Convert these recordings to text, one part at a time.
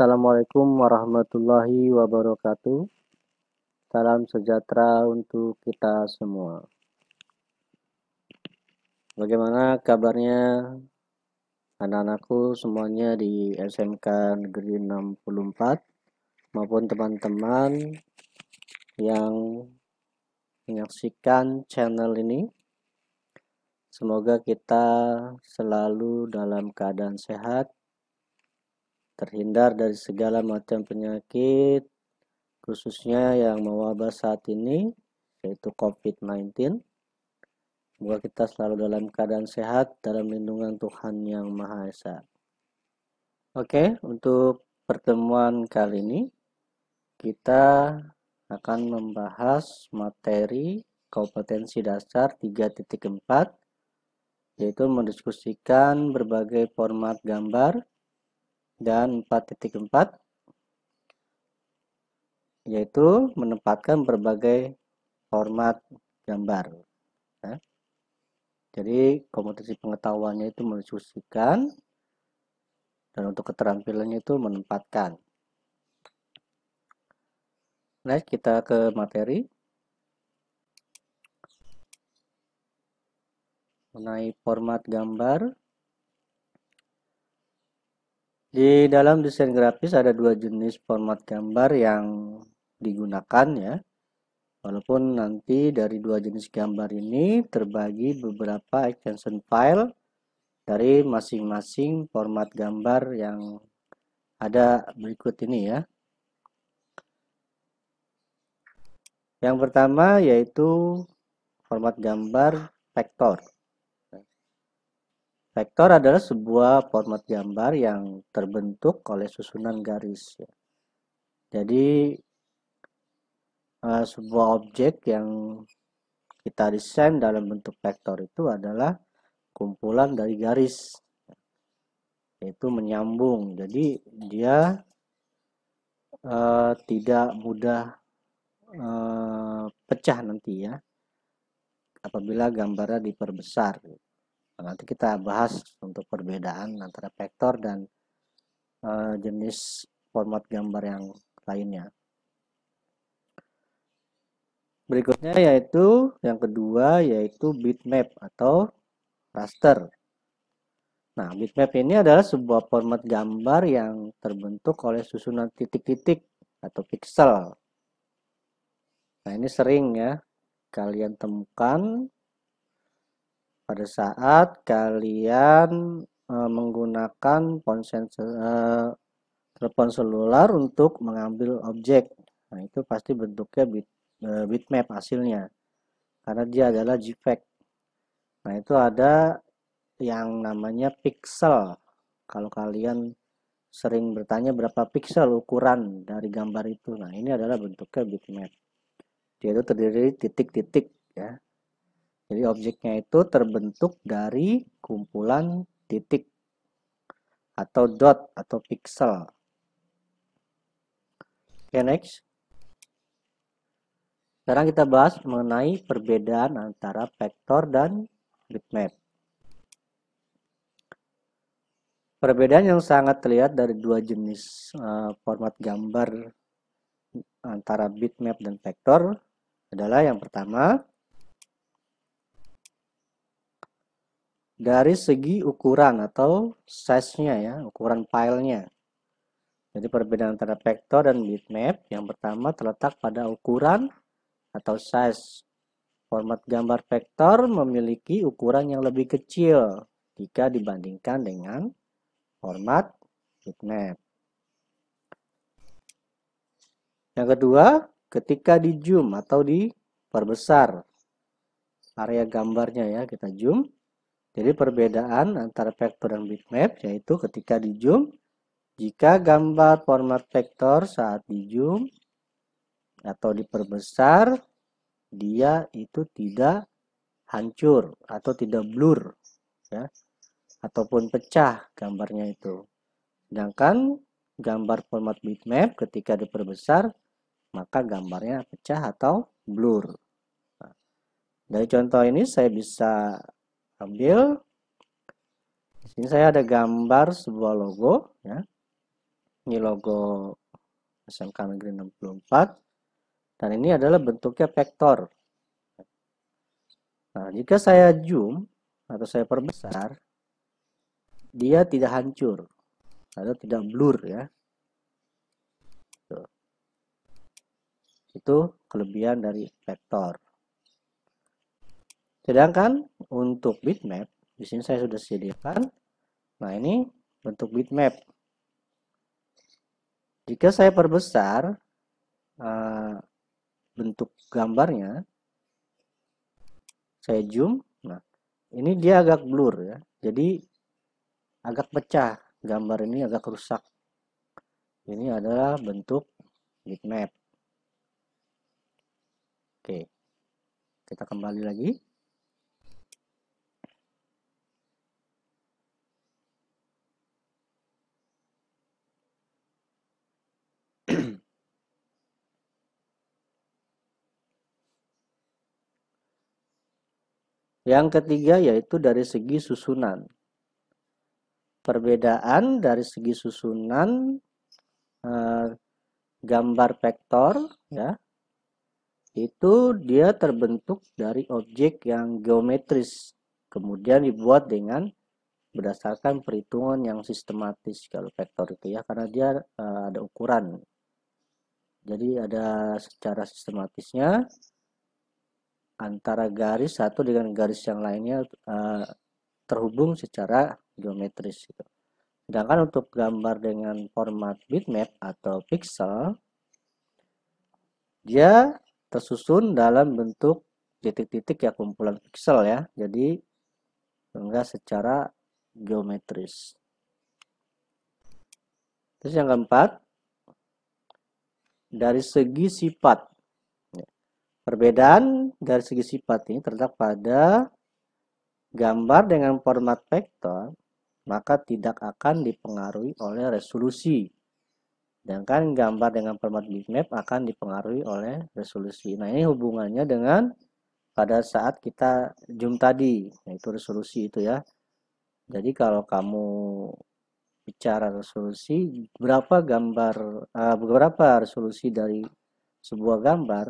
Assalamualaikum warahmatullahi wabarakatuh. Salam sejahtera untuk kita semua. Bagaimana kabarnya anak-anakku semuanya di SMK Negeri 64 maupun teman-teman yang menyaksikan channel ini? Semoga kita selalu dalam keadaan sehat terhindar dari segala macam penyakit khususnya yang mewabah saat ini yaitu COVID-19. Semoga kita selalu dalam keadaan sehat dalam lindungan Tuhan yang Maha Esa. Oke, untuk pertemuan kali ini kita akan membahas materi kompetensi dasar 3.4 yaitu mendiskusikan berbagai format gambar dan 4.4 yaitu menempatkan berbagai format gambar. Ya. Jadi kompetensi pengetahuannya itu mensusikan dan untuk keterampilannya itu menempatkan. Next kita ke materi. Mengenai format gambar, di dalam desain grafis ada dua jenis format gambar yang digunakan ya. Walaupun nanti dari dua jenis gambar ini terbagi beberapa extension file dari masing-masing format gambar yang ada berikut ini ya. Yang pertama yaitu format gambar vektor. Vektor adalah sebuah format gambar yang terbentuk oleh susunan garis. Ya. Jadi eh, sebuah objek yang kita desain dalam bentuk vektor itu adalah kumpulan dari garis yaitu menyambung. Jadi dia uh, tidak mudah uh, pecah nanti ya apabila gambarnya diperbesar. Gitu nanti kita bahas untuk perbedaan antara vektor dan uh, jenis format gambar yang lainnya. Berikutnya yaitu yang kedua yaitu bitmap atau raster. Nah, bitmap ini adalah sebuah format gambar yang terbentuk oleh susunan titik-titik atau pixel. Nah, ini sering ya kalian temukan pada saat kalian e, menggunakan ponsel e, eh, telepon seluler untuk mengambil objek. Nah, itu pasti bentuknya bit, e, bitmap hasilnya. Karena dia adalah JPEG. Nah, itu ada yang namanya pixel. Kalau kalian sering bertanya berapa pixel ukuran dari gambar itu. Nah, ini adalah bentuknya bitmap. Dia itu terdiri titik-titik ya jadi objeknya itu terbentuk dari kumpulan titik atau dot atau pixel. Oke, okay, next. Sekarang kita bahas mengenai perbedaan antara vektor dan bitmap. Perbedaan yang sangat terlihat dari dua jenis uh, format gambar antara bitmap dan vektor adalah yang pertama, dari segi ukuran atau size-nya ya, ukuran filenya. Jadi perbedaan antara vektor dan bitmap yang pertama terletak pada ukuran atau size. Format gambar vektor memiliki ukuran yang lebih kecil jika dibandingkan dengan format bitmap. Yang kedua, ketika di zoom atau diperbesar area gambarnya ya, kita zoom jadi perbedaan antara vektor dan bitmap yaitu ketika di zoom, jika gambar format vektor saat di zoom atau diperbesar, dia itu tidak hancur atau tidak blur, ya, ataupun pecah gambarnya itu. Sedangkan gambar format bitmap ketika diperbesar, maka gambarnya pecah atau blur. Nah, dari contoh ini saya bisa ambil. Di sini saya ada gambar sebuah logo ya. Ini logo SMK Negeri 64 dan ini adalah bentuknya vektor. Nah, jika saya zoom atau saya perbesar dia tidak hancur atau tidak blur ya. Tuh. Itu kelebihan dari vektor. Sedangkan untuk bitmap, di sini saya sudah sediakan. Nah, ini bentuk bitmap. Jika saya perbesar uh, bentuk gambarnya, saya zoom. Nah, ini dia agak blur ya. Jadi agak pecah gambar ini agak rusak. Ini adalah bentuk bitmap. Oke. Kita kembali lagi. Yang ketiga yaitu dari segi susunan. Perbedaan dari segi susunan eh, gambar vektor ya. Itu dia terbentuk dari objek yang geometris kemudian dibuat dengan berdasarkan perhitungan yang sistematis kalau vektor itu ya karena dia eh, ada ukuran. Jadi ada secara sistematisnya antara garis satu dengan garis yang lainnya uh, terhubung secara geometris gitu. Sedangkan untuk gambar dengan format bitmap atau pixel dia tersusun dalam bentuk titik-titik ya kumpulan pixel ya. Jadi enggak secara geometris. Terus yang keempat dari segi sifat Perbedaan dari segi sifat ini terletak pada gambar dengan format vektor, maka tidak akan dipengaruhi oleh resolusi. Sedangkan gambar dengan format bitmap akan dipengaruhi oleh resolusi. Nah, ini hubungannya dengan pada saat kita zoom tadi, yaitu resolusi itu ya. Jadi kalau kamu bicara resolusi, berapa gambar, uh, eh, berapa resolusi dari sebuah gambar,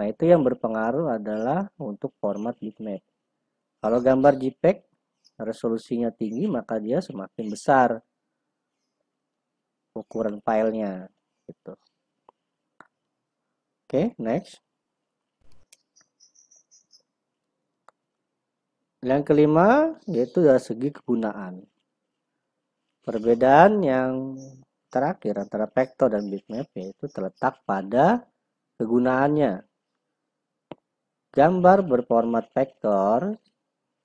Nah, itu yang berpengaruh adalah untuk format bitmap. Kalau gambar JPEG resolusinya tinggi, maka dia semakin besar ukuran filenya. Gitu. Oke, okay, next. Yang kelima yaitu dari segi kegunaan. Perbedaan yang terakhir antara vektor dan bitmap yaitu terletak pada kegunaannya gambar berformat vektor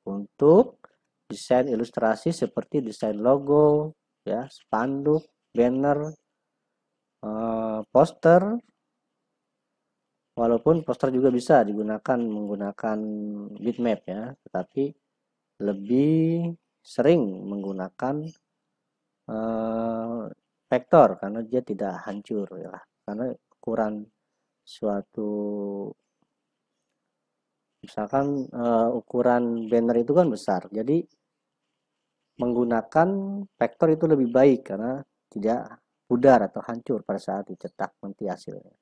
untuk desain ilustrasi seperti desain logo, ya, spanduk, banner, eh, poster. Walaupun poster juga bisa digunakan menggunakan bitmap ya, tetapi lebih sering menggunakan uh, vektor karena dia tidak hancur ya, karena ukuran suatu misalkan uh, ukuran banner itu kan besar jadi menggunakan vektor itu lebih baik karena tidak pudar atau hancur pada saat dicetak nanti hasilnya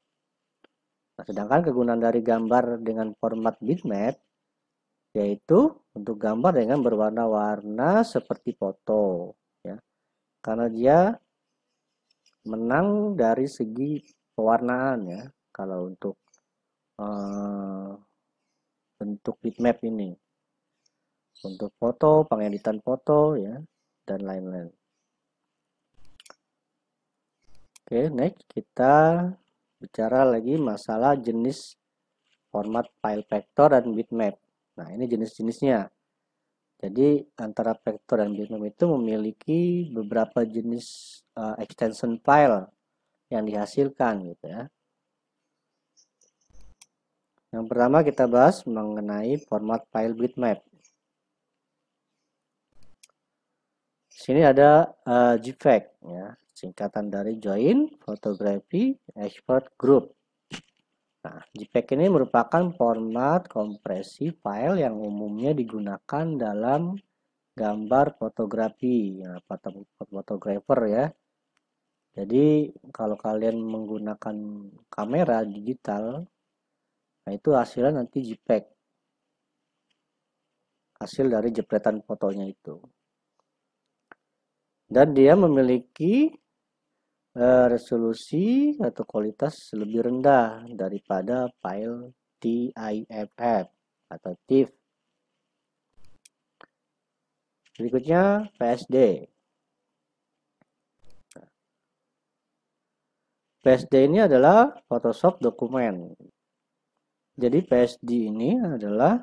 nah, sedangkan kegunaan dari gambar dengan format bitmap yaitu untuk gambar dengan berwarna-warna seperti foto ya karena dia menang dari segi pewarnaan ya kalau untuk eh, bentuk bitmap ini untuk foto, pengeditan foto ya dan lain-lain. Oke, next kita bicara lagi masalah jenis format file vector dan bitmap. Nah, ini jenis-jenisnya. Jadi antara vector dan bitmap itu memiliki beberapa jenis uh, extension file yang dihasilkan gitu ya. Yang pertama kita bahas mengenai format file bitmap. Sini ada uh, JPEG ya, singkatan dari Join Photography Export Group. Nah, JPEG ini merupakan format kompresi file yang umumnya digunakan dalam gambar fotografi, ya, foto fotografer ya. Jadi kalau kalian menggunakan kamera digital Nah, itu hasilnya nanti JPEG. Hasil dari jepretan fotonya itu. Dan dia memiliki uh, resolusi atau kualitas lebih rendah daripada file TIFF atau TIFF. Berikutnya PSD. PSD ini adalah Photoshop dokumen. Jadi PSD ini adalah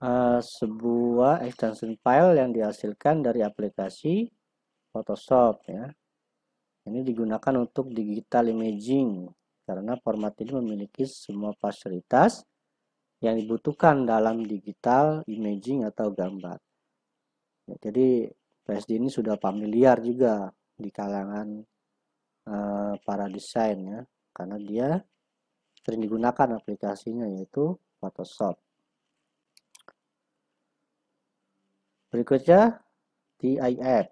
uh, sebuah extension file yang dihasilkan dari aplikasi Photoshop ya. Ini digunakan untuk digital imaging karena format ini memiliki semua fasilitas yang dibutuhkan dalam digital imaging atau gambar. Jadi PSD ini sudah familiar juga di kalangan uh, para desain ya, karena dia sering digunakan aplikasinya yaitu Photoshop. Berikutnya TIF.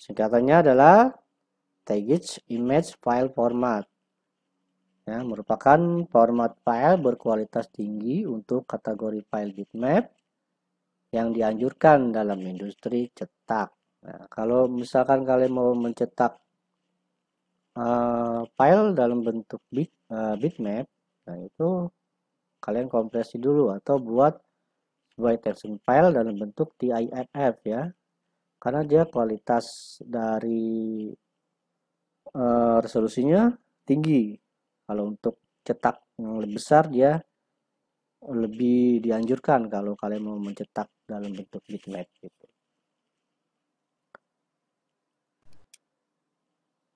Singkatannya adalah Tagged Image File Format. Ya, merupakan format file berkualitas tinggi untuk kategori file bitmap yang dianjurkan dalam industri cetak. Nah, kalau misalkan kalian mau mencetak uh, file dalam bentuk bit, uh, bitmap nah itu kalian kompresi dulu atau buat sebuah extension file dalam bentuk TIFF ya karena dia kualitas dari uh, resolusinya tinggi kalau untuk cetak yang lebih besar dia lebih dianjurkan kalau kalian mau mencetak dalam bentuk bitmap gitu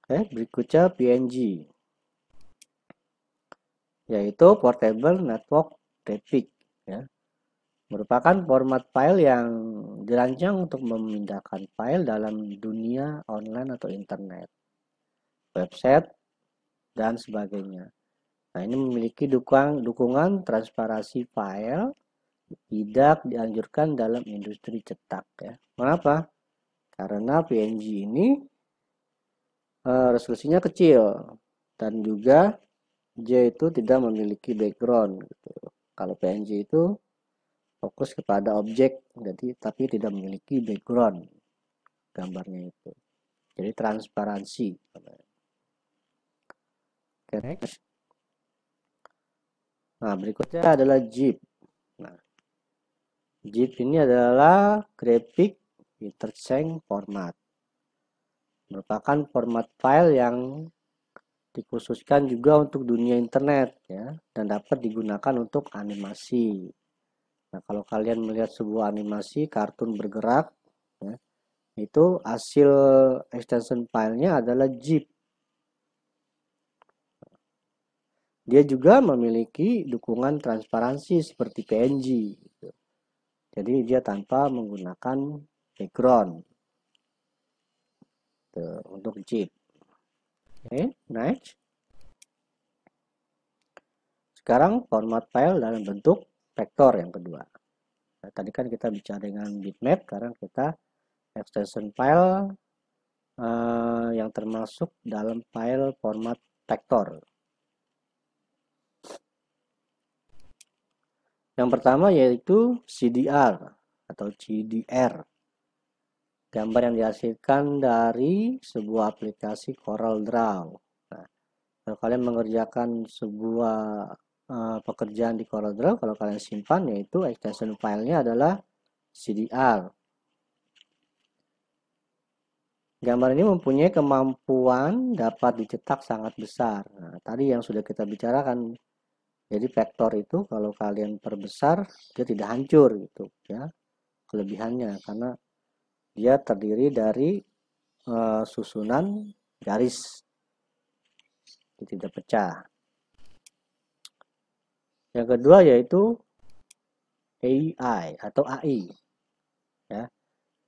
Oke, eh, berikutnya PNG yaitu Portable Network traffic ya. Merupakan format file yang dirancang untuk memindahkan file dalam dunia online atau internet, website dan sebagainya. Nah, ini memiliki dukungan dukungan transparansi file tidak dianjurkan dalam industri cetak ya. Kenapa? Karena PNG ini Eh, resolusinya kecil dan juga J itu tidak memiliki background gitu. kalau PNG itu fokus kepada objek jadi tapi tidak memiliki background gambarnya itu jadi transparansi Oke, nah berikutnya adalah Jeep nah Jeep ini adalah graphic interchange format merupakan format file yang dikhususkan juga untuk dunia internet ya dan dapat digunakan untuk animasi. Nah, kalau kalian melihat sebuah animasi kartun bergerak ya, itu hasil extension filenya adalah zip. Dia juga memiliki dukungan transparansi seperti PNG. Gitu. Jadi dia tanpa menggunakan background gitu untuk chip, Oke, okay, next. Sekarang format file dalam bentuk vektor yang kedua. Nah, tadi kan kita bicara dengan bitmap, sekarang kita extension file uh, yang termasuk dalam file format vektor. Yang pertama yaitu CDR atau CDR gambar yang dihasilkan dari sebuah aplikasi Corel Draw. Nah, kalau kalian mengerjakan sebuah uh, pekerjaan di Corel Draw, kalau kalian simpan yaitu extension filenya adalah CDR. Gambar ini mempunyai kemampuan dapat dicetak sangat besar. Nah, tadi yang sudah kita bicarakan, jadi vektor itu kalau kalian perbesar dia tidak hancur gitu ya kelebihannya karena dia terdiri dari uh, susunan garis. Jadi tidak pecah. Yang kedua yaitu AI atau AI. Ya.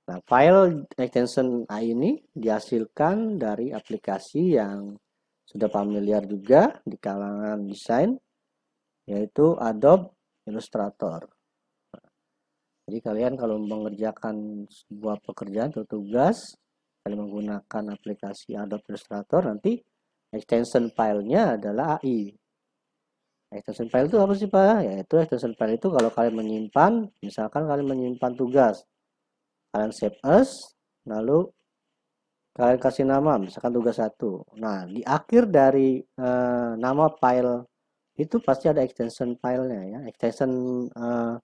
Nah, file extension AI ini dihasilkan dari aplikasi yang sudah familiar juga di kalangan desain, yaitu Adobe Illustrator. Jadi kalian kalau mengerjakan sebuah pekerjaan atau tugas, kalian menggunakan aplikasi Adobe Illustrator, nanti extension filenya adalah AI. Extension file itu apa sih Pak? Yaitu extension file itu kalau kalian menyimpan, misalkan kalian menyimpan tugas, kalian save as, lalu kalian kasih nama, misalkan tugas satu. Nah, di akhir dari eh, nama file itu pasti ada extension filenya ya, extension eh,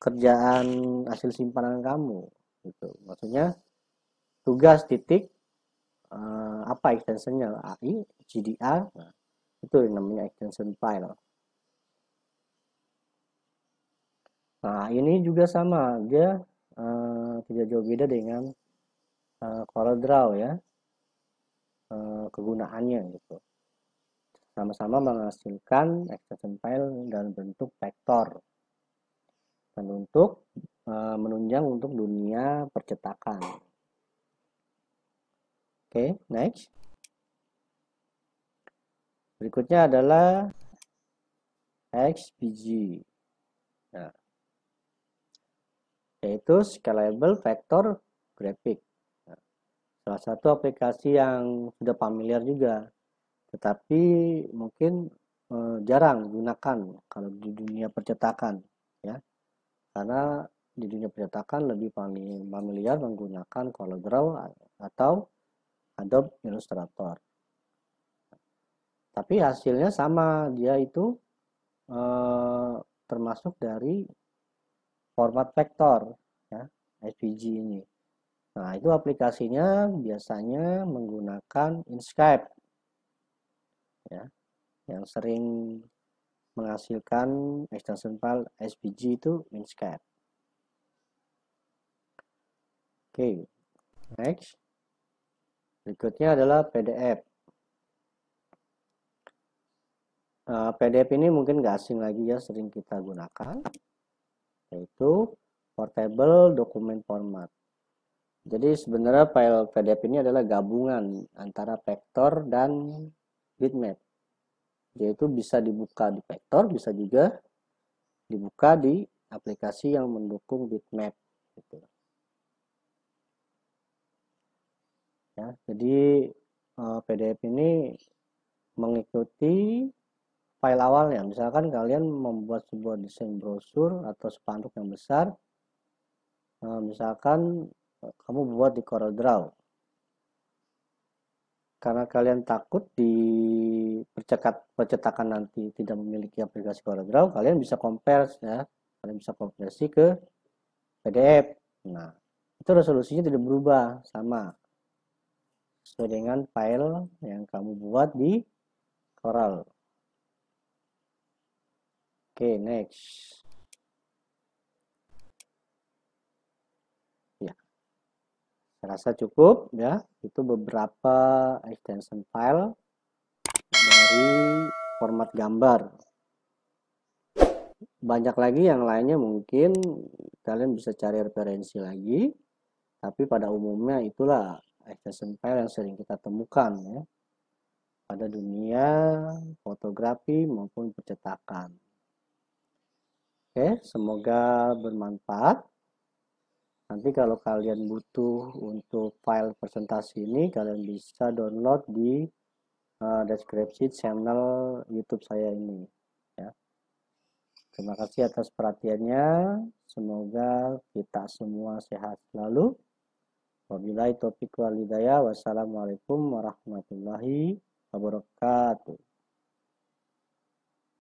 kerjaan hasil simpanan kamu gitu maksudnya tugas titik uh, apa extensionnya AI GDA nah, itu namanya extension file nah ini juga sama dia uh, eh, tidak jauh beda dengan uh, Draw ya uh, kegunaannya gitu sama-sama menghasilkan extension file dalam bentuk vektor dan untuk e, eh, menunjang untuk dunia percetakan. Oke, okay, next. Berikutnya adalah XPG. Nah, yaitu scalable vector graphic. Nah, salah satu aplikasi yang sudah familiar juga, tetapi mungkin e, jarang digunakan kalau di dunia percetakan karena di dunia percetakan lebih paling familiar menggunakan color draw atau Adobe Illustrator. Tapi hasilnya sama, dia itu eh, termasuk dari format vector, ya, SVG ini. Nah, itu aplikasinya biasanya menggunakan Inkscape. Ya, yang sering menghasilkan extension file SVG itu WinSCAD. Oke, okay. next. Berikutnya adalah PDF. Uh, eh, PDF ini mungkin nggak asing lagi ya, sering kita gunakan, yaitu Portable Document Format. Jadi sebenarnya file PDF ini adalah gabungan antara vector dan bitmap yaitu bisa dibuka di vektor bisa juga dibuka di aplikasi yang mendukung bitmap gitu. ya jadi eh, PDF ini mengikuti file awalnya misalkan kalian membuat sebuah desain brosur atau spanduk yang besar eh, misalkan eh, kamu buat di CorelDRAW karena kalian takut di percekat percetakan nanti tidak memiliki aplikasi CorelDRAW, kalian bisa compare ya, kalian bisa kompresi ke PDF. Nah, itu resolusinya tidak berubah, sama sesuai dengan file yang kamu buat di Corel. Oke, okay, next. saya rasa cukup ya itu beberapa extension file dari format gambar banyak lagi yang lainnya mungkin kalian bisa cari referensi lagi tapi pada umumnya itulah extension file yang sering kita temukan ya pada dunia fotografi maupun percetakan oke semoga bermanfaat Nanti kalau kalian butuh untuk file presentasi ini, kalian bisa download di uh, deskripsi channel YouTube saya ini. Ya. Terima kasih atas perhatiannya. Semoga kita semua sehat selalu. Wabillahi topik walidaya. Wassalamualaikum warahmatullahi wabarakatuh.